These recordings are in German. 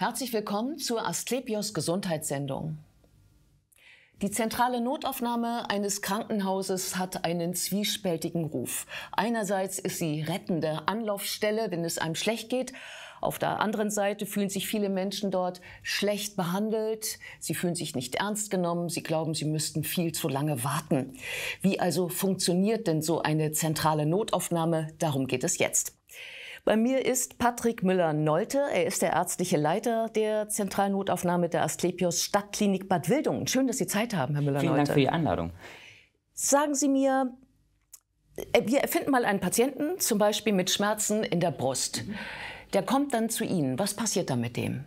Herzlich willkommen zur Asklepios Gesundheitssendung. Die zentrale Notaufnahme eines Krankenhauses hat einen zwiespältigen Ruf. Einerseits ist sie rettende Anlaufstelle, wenn es einem schlecht geht. Auf der anderen Seite fühlen sich viele Menschen dort schlecht behandelt. Sie fühlen sich nicht ernst genommen. Sie glauben, sie müssten viel zu lange warten. Wie also funktioniert denn so eine zentrale Notaufnahme? Darum geht es jetzt. Bei mir ist Patrick Müller-Nolte. Er ist der ärztliche Leiter der Zentralnotaufnahme der Asklepios Stadtklinik Bad Wildungen. Schön, dass Sie Zeit haben, Herr Müller-Nolte. Vielen Dank für die Einladung. Sagen Sie mir, äh, wir erfinden mal einen Patienten, zum Beispiel mit Schmerzen in der Brust. Der kommt dann zu Ihnen. Was passiert dann mit dem?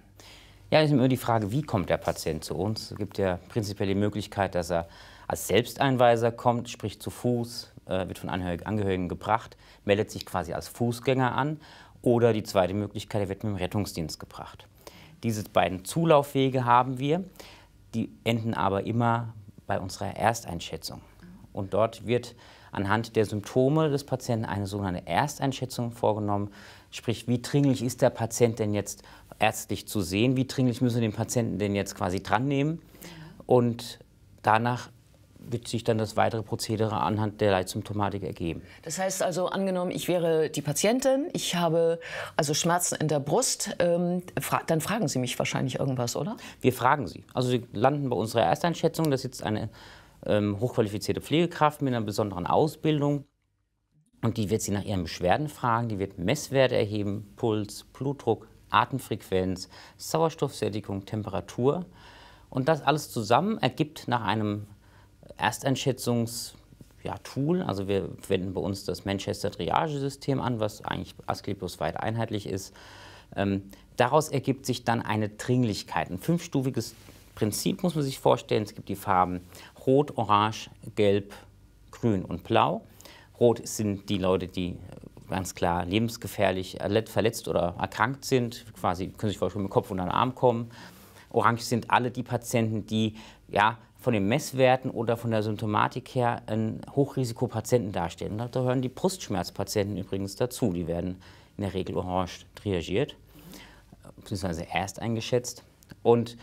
Ja, ist immer die Frage, wie kommt der Patient zu uns? Es gibt ja prinzipiell die Möglichkeit, dass er als Selbsteinweiser kommt, sprich zu Fuß, äh, wird von Angehörigen gebracht, meldet sich quasi als Fußgänger an oder die zweite Möglichkeit, er wird mit dem Rettungsdienst gebracht. Diese beiden Zulaufwege haben wir, die enden aber immer bei unserer Ersteinschätzung. Und dort wird anhand der Symptome des Patienten eine sogenannte Ersteinschätzung vorgenommen, sprich, wie dringlich ist der Patient denn jetzt ärztlich zu sehen, wie dringlich müssen wir den Patienten denn jetzt quasi dran nehmen und danach wird sich dann das weitere Prozedere anhand der Leitsymptomatik ergeben. Das heißt also, angenommen, ich wäre die Patientin, ich habe also Schmerzen in der Brust, ähm, fra dann fragen Sie mich wahrscheinlich irgendwas, oder? Wir fragen Sie. Also Sie landen bei unserer Ersteinschätzung, das ist jetzt eine ähm, hochqualifizierte Pflegekraft mit einer besonderen Ausbildung. Und die wird Sie nach Ihren Beschwerden fragen, die wird Messwerte erheben, Puls, Blutdruck, Atemfrequenz, Sauerstoffsättigung, Temperatur. Und das alles zusammen ergibt nach einem Ersteinschätzungstool. ja, Also wir wenden bei uns das Manchester Triage-System an, was eigentlich Asklepios weit einheitlich ist. Ähm, daraus ergibt sich dann eine Dringlichkeit. Ein fünfstufiges Prinzip muss man sich vorstellen. Es gibt die Farben Rot, Orange, Gelb, Grün und Blau. Rot sind die Leute, die äh, ganz klar lebensgefährlich verletzt oder erkrankt sind, quasi können sich vorstellen, mit Kopf unter den Arm kommen. Orange sind alle die Patienten, die ja, von den Messwerten oder von der Symptomatik her einen Hochrisikopatienten darstellen. Da hören die Brustschmerzpatienten übrigens dazu. Die werden in der Regel orange triagiert, beziehungsweise erst eingeschätzt. Und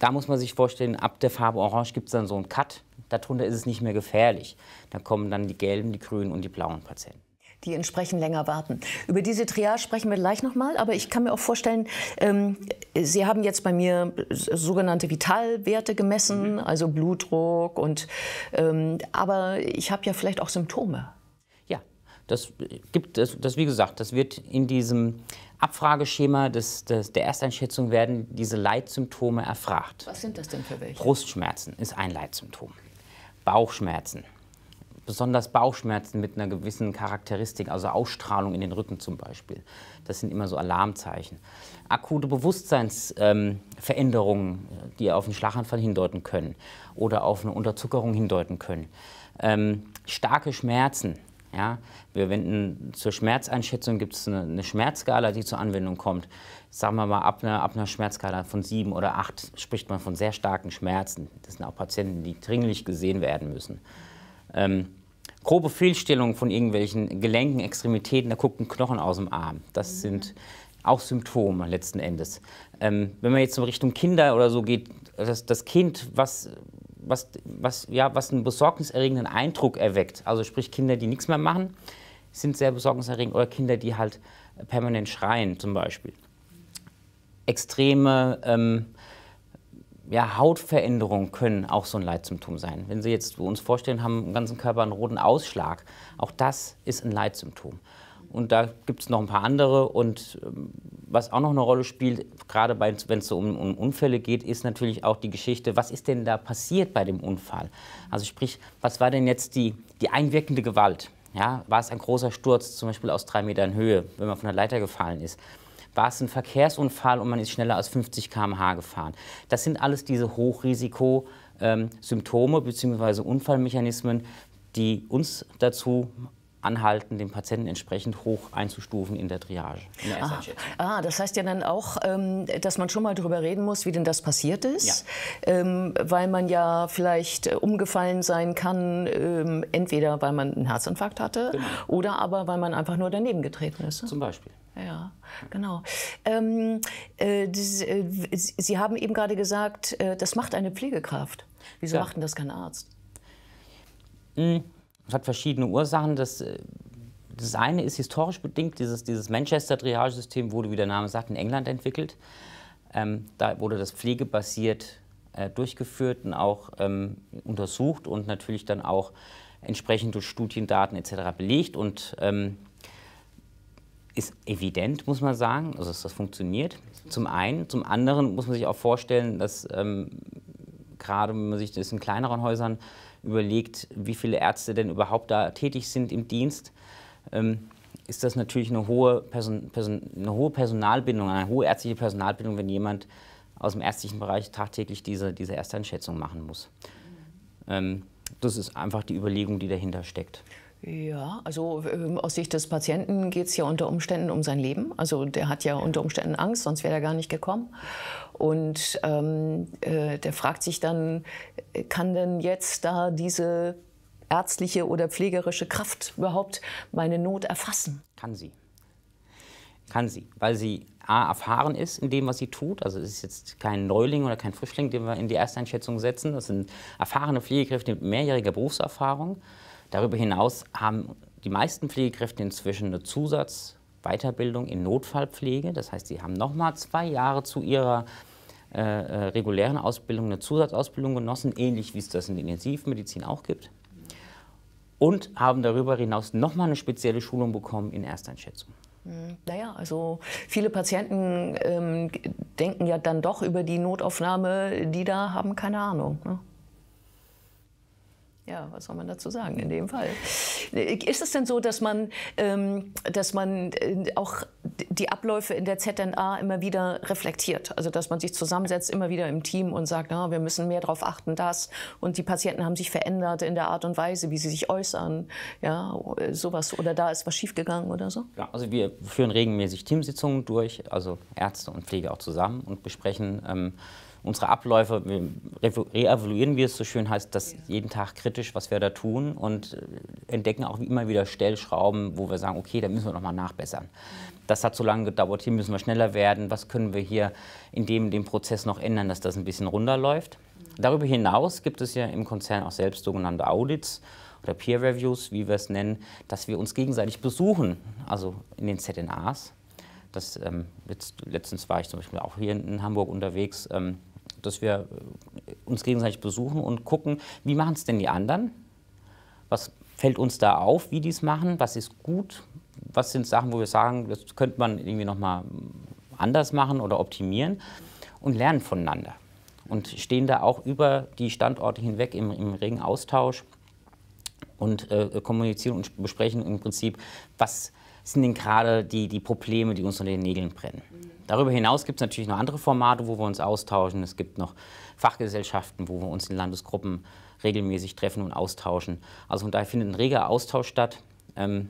da muss man sich vorstellen, ab der Farbe orange gibt es dann so einen Cut. Darunter ist es nicht mehr gefährlich. Da kommen dann die gelben, die grünen und die blauen Patienten die entsprechend länger warten. Über diese Triage sprechen wir gleich nochmal, aber ich kann mir auch vorstellen, ähm, Sie haben jetzt bei mir sogenannte Vitalwerte gemessen, mhm. also Blutdruck und, ähm, aber ich habe ja vielleicht auch Symptome. Ja, das gibt, das, das wie gesagt, das wird in diesem Abfrageschema des, des, der Ersteinschätzung werden diese Leitsymptome erfragt. Was sind das denn für welche? Brustschmerzen ist ein Leitsymptom. Bauchschmerzen, besonders Bauchschmerzen mit einer gewissen Charakteristik, also Ausstrahlung in den Rücken zum Beispiel. Das sind immer so Alarmzeichen. Akute Bewusstseinsveränderungen, ähm, die auf einen Schlaganfall hindeuten können oder auf eine Unterzuckerung hindeuten können. Ähm, starke Schmerzen. Ja, wir wenden zur Schmerzeinschätzung gibt es eine, eine, Schmerzskala, die zur Anwendung kommt. Sagen wir mal, ab einer, ab einer Schmerzskala von sieben oder acht spricht man von sehr starken Schmerzen. Das sind auch Patienten, die dringlich gesehen werden müssen ähm, grobe Fehlstellungen von irgendwelchen Gelenken, Extremitäten, da guckt ein Knochen aus dem Arm. Das mhm. sind auch Symptome letzten Endes. Ähm, wenn man jetzt in Richtung Kinder oder so geht, das, das Kind, was was, was, ja, was einen besorgniserregenden Eindruck erweckt. Also sprich Kinder, die nichts mehr machen, sind sehr besorgniserregend oder Kinder, die halt permanent schreien zum Beispiel. Extreme ähm, ja, Hautveränderungen können auch so ein Leitsymptom sein. Wenn Sie jetzt uns vorstellen, haben im ganzen Körper einen roten Ausschlag, auch das ist ein Leitsymptom. Und da gibt es noch ein paar andere. Und ähm, was auch noch eine Rolle spielt, gerade wenn es so um, um, Unfälle geht, ist natürlich auch die Geschichte, was ist denn da passiert bei dem Unfall? Also sprich, was war denn jetzt die, die einwirkende Gewalt? Ja, war es ein großer Sturz, zum Beispiel aus drei Metern Höhe, wenn man von der Leiter gefallen ist? war es ein Verkehrsunfall und man ist schneller als 50 km/h gefahren. Das sind alles diese Hochrisikosymptome ähm, bzw. Unfallmechanismen, die uns dazu anhalten, den Patienten entsprechend hoch einzustufen in der Triage. In der ah, ah, das heißt ja dann auch, ähm, dass man schon mal darüber reden muss, wie denn das passiert ist, ja. Ähm, weil man ja vielleicht äh, umgefallen sein kann, entweder weil man einen Herzinfarkt hatte genau. oder aber weil man einfach nur daneben getreten ist. Ne? Zum Beispiel. Ja, genau. Ähm, äh, äh Sie haben eben gerade gesagt, äh, das macht eine Pflegekraft. Wieso ja. macht denn das kein Arzt? Hm, es hat verschiedene Ursachen. Das, äh, das eine ist historisch bedingt. Dieses, dieses Manchester-Triage-System wurde, wie der Name sagt, in England entwickelt. Ähm, da wurde das pflegebasiert äh, durchgeführt und auch ähm, untersucht und natürlich dann auch entsprechend durch Studiendaten etc. belegt. Und ähm, ist evident, muss man sagen, also dass das funktioniert. Zum einen. Zum anderen muss man sich auch vorstellen, dass ähm, gerade wenn man sich das in kleineren Häusern überlegt, wie viele Ärzte denn überhaupt da tätig sind im Dienst, ähm, ist das natürlich eine hohe, Person, Person, eine hohe Personalbindung, eine hohe ärztliche Personalbindung, wenn jemand aus dem ärztlichen Bereich tagtäglich diese, diese Ersteinschätzung machen muss. Mhm. Ähm, das ist einfach die Überlegung, die dahinter steckt. Ja, also ähm, aus Sicht des Patienten geht es ja unter Umständen um sein Leben. Also der hat ja unter Umständen Angst, sonst wäre er gar nicht gekommen. Und ähm, äh, der fragt sich dann, äh, kann denn jetzt da diese ärztliche oder pflegerische Kraft überhaupt meine Not erfassen? Kann sie. Kann sie, weil sie A, erfahren ist in dem, was sie tut. Also es ist jetzt kein Neuling oder kein Frischling, den wir in die Ersteinschätzung setzen. Das sind erfahrene Pflegekräfte mit mehrjähriger Berufserfahrung. Darüber hinaus haben die meisten Pflegekräfte inzwischen eine Zusatzweiterbildung in Notfallpflege. Das heißt, sie haben nochmal zwei Jahre zu ihrer äh, äh, regulären Ausbildung eine Zusatzausbildung genossen, ähnlich wie es das in der Intensivmedizin auch gibt. Und haben darüber hinaus nochmal eine spezielle Schulung bekommen in Ersteinschätzung. Hm, naja, also viele Patienten ähm, denken ja dann doch über die Notaufnahme, die da haben keine Ahnung. Ne? ja, was soll man dazu sagen in dem Fall? Ist es denn so, dass man, ähm, dass man äh, auch die Abläufe in der ZNA immer wieder reflektiert? Also, dass man sich zusammensetzt, immer wieder im Team und sagt, na, wir müssen mehr darauf achten, das. Und die Patienten haben sich verändert in der Art und Weise, wie sie sich äußern. Ja, sowas. Oder da ist was schiefgegangen oder so? Ja, also wir führen regelmäßig Teamsitzungen durch, also Ärzte und Pflege auch zusammen und besprechen, ähm, unsere Abläufe, reevaluieren, wie es so schön heißt, das ja. jeden Tag kritisch, was wir da tun und äh, entdecken auch immer wieder Stellschrauben, wo wir sagen, okay, da müssen wir nochmal nachbessern. Das hat so lange gedauert, hier müssen wir schneller werden, was können wir hier in dem, dem Prozess noch ändern, dass das ein bisschen runterläuft. Mhm. Darüber hinaus gibt es ja im Konzern auch selbst sogenannte Audits oder Peer Reviews, wie wir es nennen, dass wir uns gegenseitig besuchen, also in den ZNAs. Das, ähm, jetzt, letztens war ich zum Beispiel auch hier in Hamburg unterwegs. Ähm, dass wir äh, uns gegenseitig besuchen und gucken, wie machen es denn die anderen? Was fällt uns da auf, wie die es machen? Was ist gut? Was sind Sachen, wo wir sagen, das könnte man irgendwie nochmal mm, anders machen oder optimieren? Und lernen voneinander. Und stehen da auch über die Standorte hinweg im, im regen Austausch und äh, kommunizieren und besprechen im Prinzip, was sind denn gerade die, die Probleme, die uns unter den Nägeln brennen. Darüber hinaus gibt es natürlich noch andere Formate, wo wir uns austauschen. Es gibt noch Fachgesellschaften, wo wir uns in Landesgruppen regelmäßig treffen und austauschen. Also von daher findet ein reger Austausch statt. Ähm,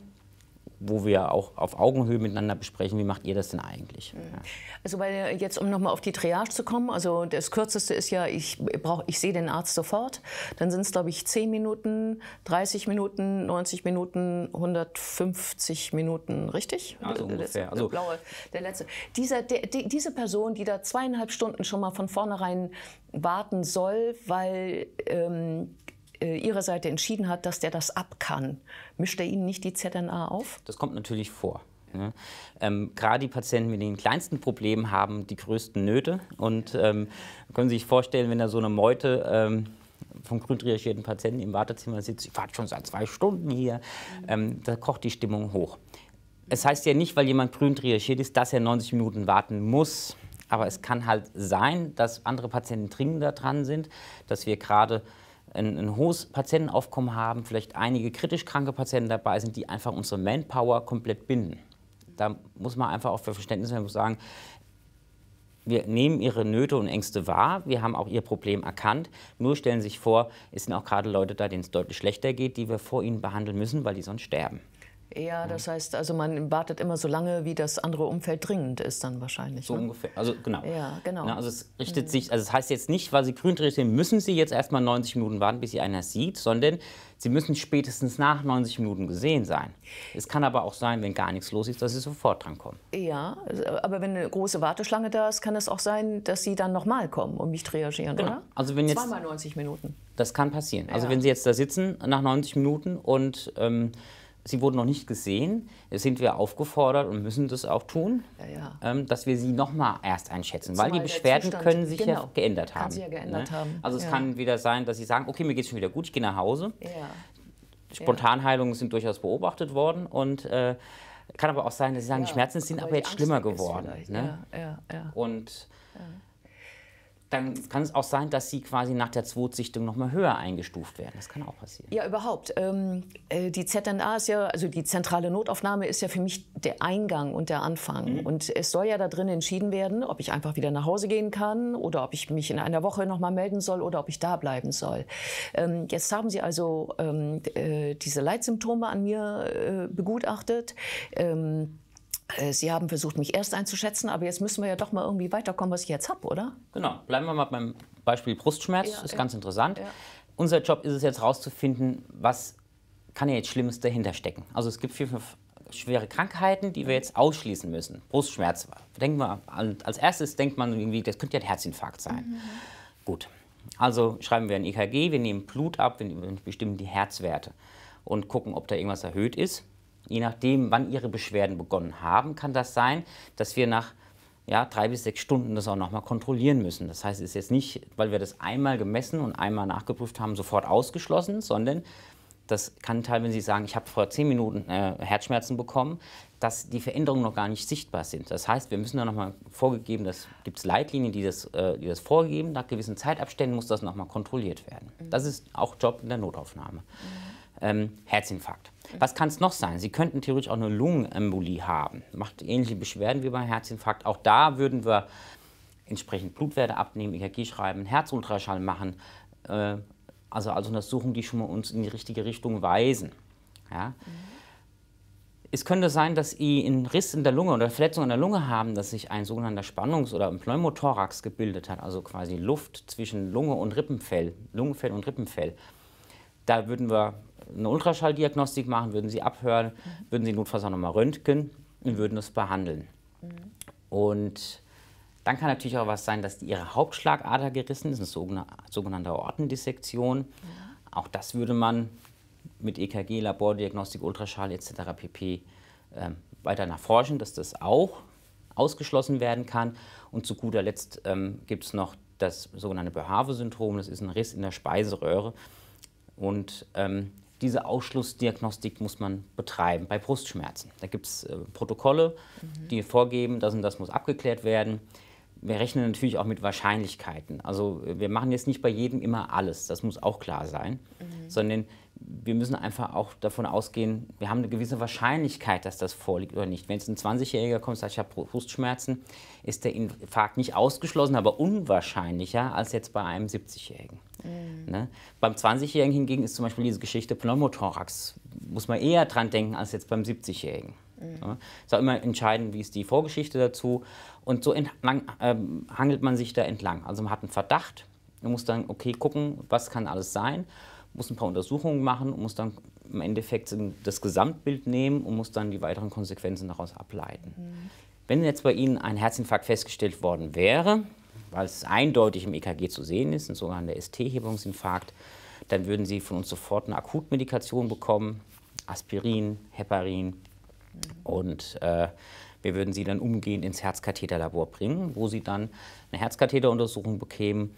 wo wir auch auf Augenhöhe miteinander besprechen, wie macht ihr das denn eigentlich? Ja. Mhm. Also weil äh, jetzt, um nochmal auf die Triage zu kommen, also das Kürzeste ist ja, ich, brauch, ich sehe den Arzt sofort, dann sind es, glaube ich, 10 Minuten, 30 Minuten, 90 Minuten, 150 Minuten, richtig? Also der, ungefähr. Letzte, also, blaue, der letzte. Dieser, der, die, diese Person, die da zweieinhalb Stunden schon mal von vornherein warten soll, weil... Ähm, äh, ihrer Seite entschieden hat, dass der das ab kann. Mischt er Ihnen nicht die ZNA auf? Das kommt natürlich vor. Ja. Ähm, Gerade die Patienten mit den kleinsten Problemen haben die größten Nöte und ähm, können Sie sich vorstellen, wenn da so eine Meute ähm, vom grüntriagierten Patienten im Wartezimmer sitzt, ich warte schon seit zwei Stunden hier, ähm, da kocht die Stimmung hoch. Es heißt ja nicht, weil jemand grün triagiert ist, dass er 90 Minuten warten muss. Aber es kann halt sein, dass andere Patienten dringender dran sind, dass wir gerade ein, ein, hohes Patientenaufkommen haben, vielleicht einige kritisch kranke Patienten dabei sind, die einfach unsere Manpower komplett binden. Da muss man einfach auch für Verständnis haben, muss sagen, wir nehmen ihre Nöte und Ängste wahr, wir haben auch ihr Problem erkannt. Nur stellen Sie sich vor, es sind auch gerade Leute da, denen es deutlich schlechter geht, die wir vor ihnen behandeln müssen, weil die sonst sterben. Ja, das heißt, also man wartet immer so lange, wie das andere Umfeld dringend ist dann wahrscheinlich. So ne? ungefähr, also genau. Ja, genau. Ja, also es richtet mhm. sich, also es heißt jetzt nicht, weil Sie grün drehen, müssen Sie jetzt erstmal 90 Minuten warten, bis Sie einer sieht, sondern Sie müssen spätestens nach 90 Minuten gesehen sein. Es kann aber auch sein, wenn gar nichts los ist, dass Sie sofort drankommen. Ja, also, aber wenn eine große Warteschlange da ist, kann es auch sein, dass Sie dann nochmal kommen und nicht reagieren, genau. oder? Also wenn jetzt, Zweimal 90 Minuten. Das kann passieren. Also wenn Sie jetzt da sitzen nach 90 Minuten und... Ähm, sie wurden noch nicht gesehen, Jetzt sind wir aufgefordert und müssen das auch tun, ja, ja. Ähm, dass wir sie nochmal erst einschätzen, Zumal weil die Beschwerden können sich genau. ja ne? geändert, haben, ja geändert ne? haben. Also es kann wieder sein, dass sie sagen, okay, mir geht es schon wieder gut, ich gehe nach Hause. Spontanheilungen sind durchaus beobachtet worden und äh, kann aber auch sein, dass sie sagen, die Schmerzen sind aber, aber jetzt schlimmer geworden. Ne? Und dann kann es auch sein, dass sie quasi nach der Zwotsichtung noch mal höher eingestuft werden. Das kann auch passieren. Ja, überhaupt. Ähm, äh, die ZNA ist ja, also die zentrale Notaufnahme ist ja für mich der Eingang und der Anfang. Mhm. Und es soll ja da drin entschieden werden, ob ich einfach wieder nach Hause gehen kann oder ob ich mich in einer Woche noch mal melden soll oder ob ich da bleiben soll. Ähm, jetzt haben Sie also ähm, äh, diese Leitsymptome an mir äh, begutachtet. Ähm, äh, Sie haben versucht, mich erst einzuschätzen, aber jetzt müssen wir ja doch mal irgendwie weiterkommen, was ich jetzt habe, oder? Genau. Bleiben wir mal beim Beispiel Brustschmerz. Ja, ist ja. ganz interessant. Ja. Unser Job ist es jetzt herauszufinden, was kann ja jetzt Schlimmes dahinter stecken. Also es gibt vier, fünf schwere Krankheiten, die wir jetzt ausschließen müssen. Brustschmerz. Denken wir, als erstes denkt man irgendwie, das könnte ja ein Herzinfarkt sein. Mhm. Gut. Also schreiben wir ein EKG, wir nehmen Blut ab, wir bestimmen die Herzwerte und gucken, ob da irgendwas erhöht ist je nachdem, wann Ihre Beschwerden begonnen haben, kann das sein, dass wir nach ja, drei bis sechs Stunden das auch nochmal kontrollieren müssen. Das heißt, es ist jetzt nicht, weil wir das einmal gemessen und einmal nachgeprüft haben, sofort ausgeschlossen, sondern das kann teilweise, wenn Sie sagen, ich habe vor zehn Minuten äh, Herzschmerzen bekommen, dass die Veränderungen noch gar nicht sichtbar sind. Das heißt, wir müssen da nochmal vorgegeben, das gibt es Leitlinien, die das, äh, die das vorgeben, nach gewissen Zeitabständen muss das nochmal kontrolliert werden. Mhm. Das ist auch Job in der Notaufnahme. Mhm ähm, Herzinfarkt. Was kann es noch sein? Sie könnten theoretisch auch eine Lungenembolie haben. Macht ähnliche Beschwerden wie beim Herzinfarkt. Auch da würden wir entsprechend Blutwerte abnehmen, EKG schreiben, Herzultraschall machen. Äh, also, also Untersuchungen, die schon mal uns in die richtige Richtung weisen. Ja? Mhm. Es könnte sein, dass Sie einen Riss in der Lunge oder Verletzung in der Lunge haben, dass sich ein sogenannter Spannungs- oder Pneumothorax gebildet hat, also quasi Luft zwischen Lunge und Rippenfell, Lungenfell und Rippenfell. Da würden wir eine Ultraschalldiagnostik machen, würden sie abhören, würden sie notfalls auch nochmal röntgen und würden das behandeln. Mhm. Und dann kann natürlich auch was sein, dass ihre Hauptschlagader gerissen ist, eine sogenannte Ortendissektion. Mhm. Auch das würde man mit EKG, Labordiagnostik, Ultraschall etc. pp. Äh, weiter nachforschen, dass das auch ausgeschlossen werden kann. Und zu guter Letzt ähm, gibt es noch das sogenannte Behave-Syndrom, das ist ein Riss in der Speiseröhre. Und ähm, diese Ausschlussdiagnostik muss man betreiben bei Brustschmerzen. Da gibt es äh, Protokolle, mhm. die vorgeben, das und das muss abgeklärt werden. Wir rechnen natürlich auch mit Wahrscheinlichkeiten. Also äh, wir machen jetzt nicht bei jedem immer alles, das muss auch klar sein, mhm. sondern wir müssen einfach auch davon ausgehen, wir haben eine gewisse Wahrscheinlichkeit, dass das vorliegt oder nicht. Wenn jetzt ein 20-Jähriger kommt und sagt, ich habe Brustschmerzen, ist der Infarkt nicht ausgeschlossen, aber unwahrscheinlicher als jetzt bei einem 70-Jährigen. Mhm. Ne? Beim 20-Jährigen hingegen ist zum Beispiel diese Geschichte Pneumothorax, muss man eher dran denken als jetzt beim 70-Jährigen. Mhm. Ja? Ist auch immer entscheidend, wie ist die Vorgeschichte dazu. Und so entlang, äh, hangelt man sich da entlang. Also man hat einen Verdacht, man muss dann, okay, gucken, was kann alles sein, muss ein paar Untersuchungen machen und muss dann im Endeffekt das Gesamtbild nehmen und muss dann die weiteren Konsequenzen daraus ableiten. Mhm. Wenn jetzt bei Ihnen ein Herzinfarkt festgestellt worden wäre, weil es eindeutig im EKG zu sehen ist, ein sogenannter ST-Hebungsinfarkt, dann würden Sie von uns sofort eine Akutmedikation bekommen, Aspirin, Heparin und äh, wir würden Sie dann umgehend ins Herzkatheterlabor bringen, wo Sie dann eine Herzkatheteruntersuchung bekämen,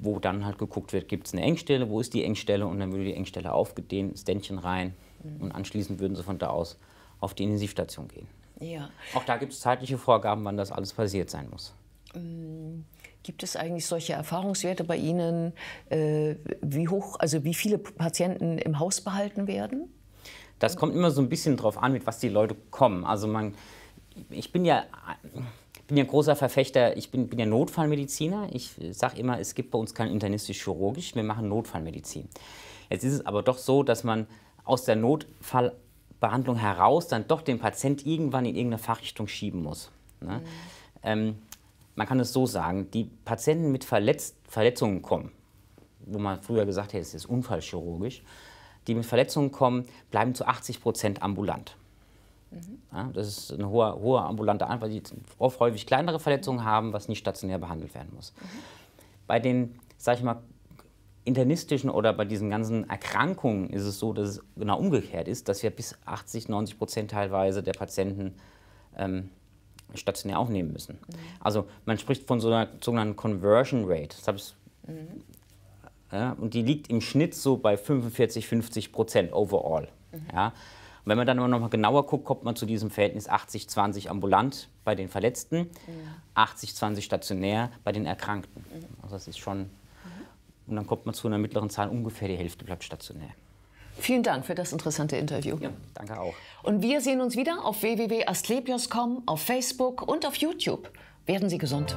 wo dann halt geguckt wird, gibt es eine Engstelle, wo ist die Engstelle und dann würde die Engstelle aufgedehnt, Ständchen rein und anschließend würden Sie von da aus auf die Intensivstation gehen. Ja. Auch da gibt es zeitliche Vorgaben, wann das alles passiert sein muss. Ähm, gibt es eigentlich solche Erfahrungswerte bei Ihnen, äh, wie hoch, also wie viele Patienten im Haus behalten werden? Das kommt immer so ein bisschen drauf an, mit was die Leute kommen. Also man, ich bin ja, bin ja großer Verfechter, ich bin, bin ja Notfallmediziner. Ich sage immer, es gibt bei uns kein internistisch-chirurgisch, wir machen Notfallmedizin. Jetzt ist es aber doch so, dass man aus der Notfallbehandlung heraus dann doch den Patient irgendwann in irgendeine Fachrichtung schieben muss. Ne? Mhm. Ähm, man kann es so sagen, die Patienten mit Verletz Verletzungen kommen, wo man früher gesagt hätte, es ist unfallchirurgisch, die mit Verletzungen kommen, bleiben zu 80 Prozent ambulant. Mhm. Ja, das ist eine hohe, hoher ambulanter Anfall, die oft häufig kleinere Verletzungen mhm. haben, was nicht stationär behandelt werden muss. Mhm. Bei den, sag ich mal, internistischen oder bei diesen ganzen Erkrankungen ist es so, dass es genau umgekehrt ist, dass wir bis 80, 90 Prozent teilweise der Patienten ähm, stationär aufnehmen müssen. Mhm. Also man spricht von so einer sogenannten Conversion Rate. Das habe mhm. Ja, und die liegt im Schnitt so bei 45, 50 Prozent overall. Mhm. Ja. Und wenn man dann aber nochmal genauer guckt, kommt man zu diesem Verhältnis 80, 20 ambulant bei den Verletzten, mhm. 80, 20 stationär bei den Erkrankten. Mhm. Also das ist schon, und dann kommt man zu einer mittleren Zahl, ungefähr die Hälfte bleibt stationär. Vielen Dank für das interessante Interview. Ja, danke auch. Und wir sehen uns wieder auf www.astlepios.com, auf Facebook und auf YouTube. Werden Sie gesund.